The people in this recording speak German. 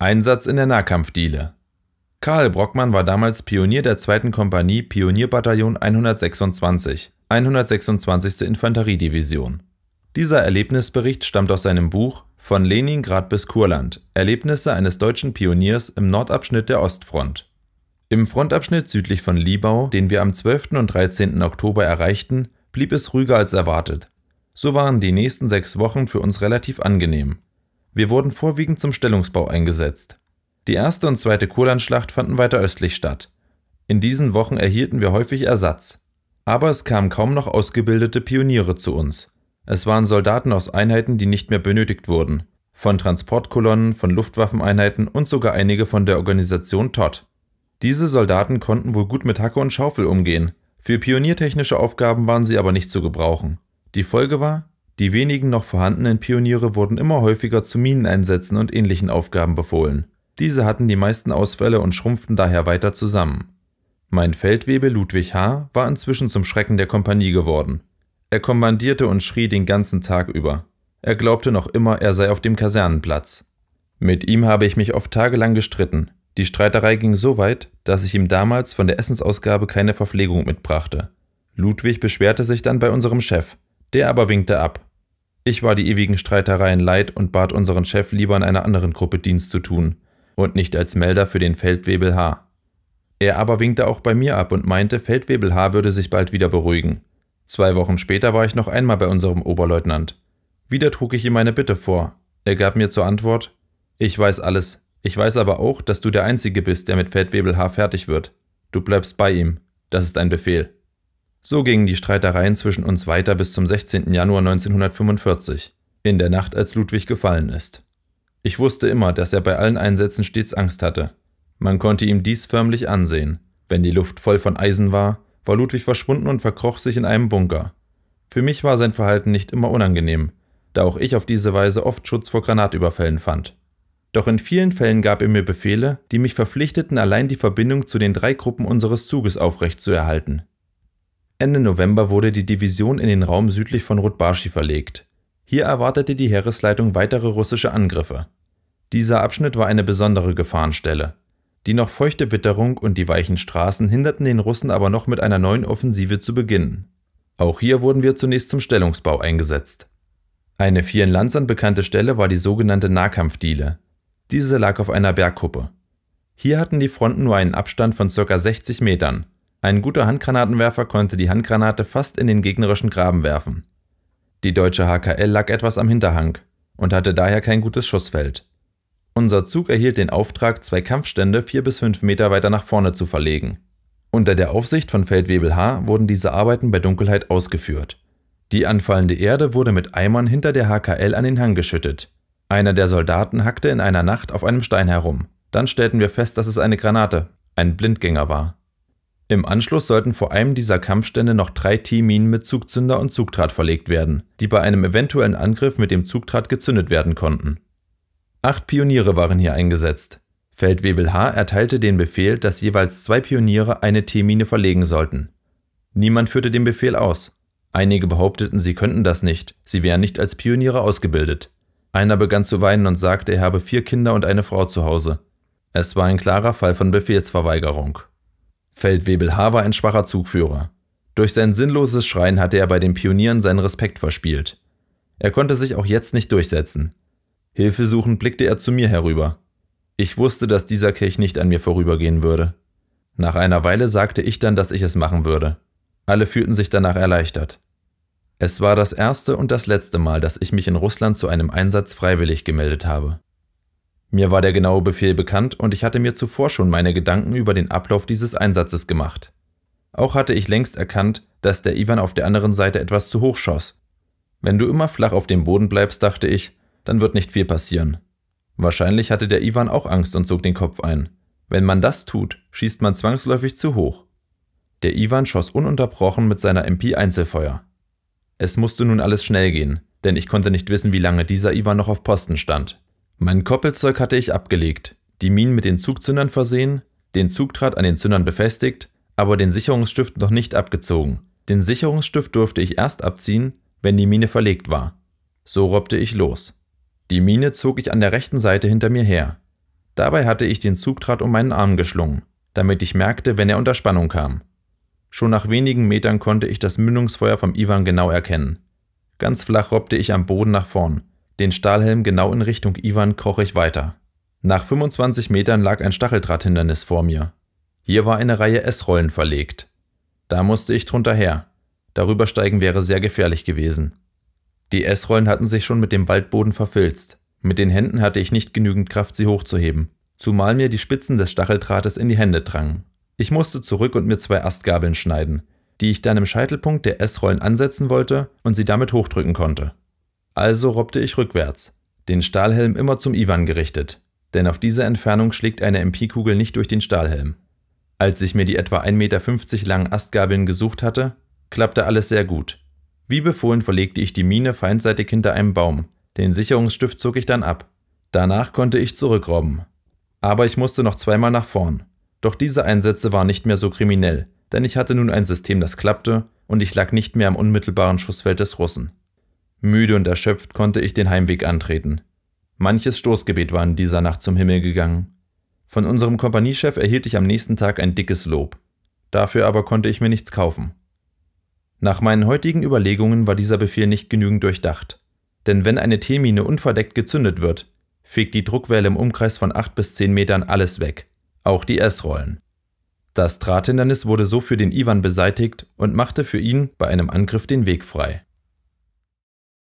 Einsatz in der Nahkampfdiele. Karl Brockmann war damals Pionier der 2. Kompanie Pionierbataillon 126, 126. Infanteriedivision. Dieser Erlebnisbericht stammt aus seinem Buch Von Leningrad bis Kurland: Erlebnisse eines deutschen Pioniers im Nordabschnitt der Ostfront. Im Frontabschnitt südlich von Libau, den wir am 12. und 13. Oktober erreichten, blieb es ruhiger als erwartet. So waren die nächsten sechs Wochen für uns relativ angenehm. Wir wurden vorwiegend zum Stellungsbau eingesetzt. Die erste und zweite Kurlandschlacht fanden weiter östlich statt. In diesen Wochen erhielten wir häufig Ersatz. Aber es kamen kaum noch ausgebildete Pioniere zu uns. Es waren Soldaten aus Einheiten, die nicht mehr benötigt wurden. Von Transportkolonnen, von Luftwaffeneinheiten und sogar einige von der Organisation Todd. Diese Soldaten konnten wohl gut mit Hacke und Schaufel umgehen. Für pioniertechnische Aufgaben waren sie aber nicht zu gebrauchen. Die Folge war, die wenigen noch vorhandenen Pioniere wurden immer häufiger zu Mineneinsätzen und ähnlichen Aufgaben befohlen. Diese hatten die meisten Ausfälle und schrumpften daher weiter zusammen. Mein Feldwebel Ludwig H. war inzwischen zum Schrecken der Kompanie geworden. Er kommandierte und schrie den ganzen Tag über. Er glaubte noch immer, er sei auf dem Kasernenplatz. Mit ihm habe ich mich oft tagelang gestritten. Die Streiterei ging so weit, dass ich ihm damals von der Essensausgabe keine Verpflegung mitbrachte. Ludwig beschwerte sich dann bei unserem Chef. Der aber winkte ab. Ich war die ewigen Streitereien leid und bat unseren Chef lieber in einer anderen Gruppe Dienst zu tun und nicht als Melder für den Feldwebel H. Er aber winkte auch bei mir ab und meinte, Feldwebel H würde sich bald wieder beruhigen. Zwei Wochen später war ich noch einmal bei unserem Oberleutnant. Wieder trug ich ihm meine Bitte vor. Er gab mir zur Antwort: Ich weiß alles. Ich weiß aber auch, dass du der Einzige bist, der mit Feldwebel H fertig wird. Du bleibst bei ihm. Das ist ein Befehl. So gingen die Streitereien zwischen uns weiter bis zum 16. Januar 1945, in der Nacht, als Ludwig gefallen ist. Ich wusste immer, dass er bei allen Einsätzen stets Angst hatte. Man konnte ihm dies förmlich ansehen. Wenn die Luft voll von Eisen war, war Ludwig verschwunden und verkroch sich in einem Bunker. Für mich war sein Verhalten nicht immer unangenehm, da auch ich auf diese Weise oft Schutz vor Granatüberfällen fand. Doch in vielen Fällen gab er mir Befehle, die mich verpflichteten, allein die Verbindung zu den drei Gruppen unseres Zuges aufrechtzuerhalten. Ende November wurde die Division in den Raum südlich von Rudbarschi verlegt. Hier erwartete die Heeresleitung weitere russische Angriffe. Dieser Abschnitt war eine besondere Gefahrenstelle. Die noch feuchte Witterung und die weichen Straßen hinderten den Russen aber noch mit einer neuen Offensive zu beginnen. Auch hier wurden wir zunächst zum Stellungsbau eingesetzt. Eine vielen in Lanzern bekannte Stelle war die sogenannte Nahkampfdiele. Diese lag auf einer Bergkuppe. Hier hatten die Fronten nur einen Abstand von ca. 60 Metern, ein guter Handgranatenwerfer konnte die Handgranate fast in den gegnerischen Graben werfen. Die deutsche HKL lag etwas am Hinterhang und hatte daher kein gutes Schussfeld. Unser Zug erhielt den Auftrag, zwei Kampfstände vier bis fünf Meter weiter nach vorne zu verlegen. Unter der Aufsicht von Feldwebel H. wurden diese Arbeiten bei Dunkelheit ausgeführt. Die anfallende Erde wurde mit Eimern hinter der HKL an den Hang geschüttet. Einer der Soldaten hackte in einer Nacht auf einem Stein herum. Dann stellten wir fest, dass es eine Granate, ein Blindgänger war. Im Anschluss sollten vor einem dieser Kampfstände noch drei T-Minen mit Zugzünder und Zugdraht verlegt werden, die bei einem eventuellen Angriff mit dem Zugdraht gezündet werden konnten. Acht Pioniere waren hier eingesetzt. Feldwebel H. erteilte den Befehl, dass jeweils zwei Pioniere eine T-Mine verlegen sollten. Niemand führte den Befehl aus. Einige behaupteten, sie könnten das nicht, sie wären nicht als Pioniere ausgebildet. Einer begann zu weinen und sagte, er habe vier Kinder und eine Frau zu Hause. Es war ein klarer Fall von Befehlsverweigerung. Feldwebel H. war ein schwacher Zugführer. Durch sein sinnloses Schreien hatte er bei den Pionieren seinen Respekt verspielt. Er konnte sich auch jetzt nicht durchsetzen. Hilfesuchend blickte er zu mir herüber. Ich wusste, dass dieser Kelch nicht an mir vorübergehen würde. Nach einer Weile sagte ich dann, dass ich es machen würde. Alle fühlten sich danach erleichtert. Es war das erste und das letzte Mal, dass ich mich in Russland zu einem Einsatz freiwillig gemeldet habe. Mir war der genaue Befehl bekannt und ich hatte mir zuvor schon meine Gedanken über den Ablauf dieses Einsatzes gemacht. Auch hatte ich längst erkannt, dass der Ivan auf der anderen Seite etwas zu hoch schoss. Wenn du immer flach auf dem Boden bleibst, dachte ich, dann wird nicht viel passieren. Wahrscheinlich hatte der Ivan auch Angst und zog den Kopf ein. Wenn man das tut, schießt man zwangsläufig zu hoch. Der Ivan schoss ununterbrochen mit seiner MP Einzelfeuer. Es musste nun alles schnell gehen, denn ich konnte nicht wissen, wie lange dieser Ivan noch auf Posten stand. Mein Koppelzeug hatte ich abgelegt, die Minen mit den Zugzündern versehen, den Zugdraht an den Zündern befestigt, aber den Sicherungsstift noch nicht abgezogen. Den Sicherungsstift durfte ich erst abziehen, wenn die Mine verlegt war. So robbte ich los. Die Mine zog ich an der rechten Seite hinter mir her. Dabei hatte ich den Zugdraht um meinen Arm geschlungen, damit ich merkte, wenn er unter Spannung kam. Schon nach wenigen Metern konnte ich das Mündungsfeuer vom Ivan genau erkennen. Ganz flach robbte ich am Boden nach vorn, den Stahlhelm genau in Richtung Ivan kroch ich weiter. Nach 25 Metern lag ein Stacheldrahthindernis vor mir. Hier war eine Reihe S-Rollen verlegt. Da musste ich drunter her. Darüber steigen wäre sehr gefährlich gewesen. Die S-Rollen hatten sich schon mit dem Waldboden verfilzt. Mit den Händen hatte ich nicht genügend Kraft, sie hochzuheben, zumal mir die Spitzen des Stacheldrahtes in die Hände drangen. Ich musste zurück und mir zwei Astgabeln schneiden, die ich dann im Scheitelpunkt der S-Rollen ansetzen wollte und sie damit hochdrücken konnte. Also robbte ich rückwärts, den Stahlhelm immer zum Iwan gerichtet, denn auf dieser Entfernung schlägt eine MP-Kugel nicht durch den Stahlhelm. Als ich mir die etwa 1,50 Meter langen Astgabeln gesucht hatte, klappte alles sehr gut. Wie befohlen verlegte ich die Mine feindseitig hinter einem Baum, den Sicherungsstift zog ich dann ab. Danach konnte ich zurückrobben. Aber ich musste noch zweimal nach vorn. Doch diese Einsätze waren nicht mehr so kriminell, denn ich hatte nun ein System, das klappte, und ich lag nicht mehr am unmittelbaren Schussfeld des Russen. Müde und erschöpft konnte ich den Heimweg antreten. Manches Stoßgebet war in dieser Nacht zum Himmel gegangen. Von unserem Kompaniechef erhielt ich am nächsten Tag ein dickes Lob. Dafür aber konnte ich mir nichts kaufen. Nach meinen heutigen Überlegungen war dieser Befehl nicht genügend durchdacht. Denn wenn eine Teemine unverdeckt gezündet wird, fegt die Druckwelle im Umkreis von 8 bis 10 Metern alles weg, auch die S-Rollen. Das Drahthindernis wurde so für den Iwan beseitigt und machte für ihn bei einem Angriff den Weg frei.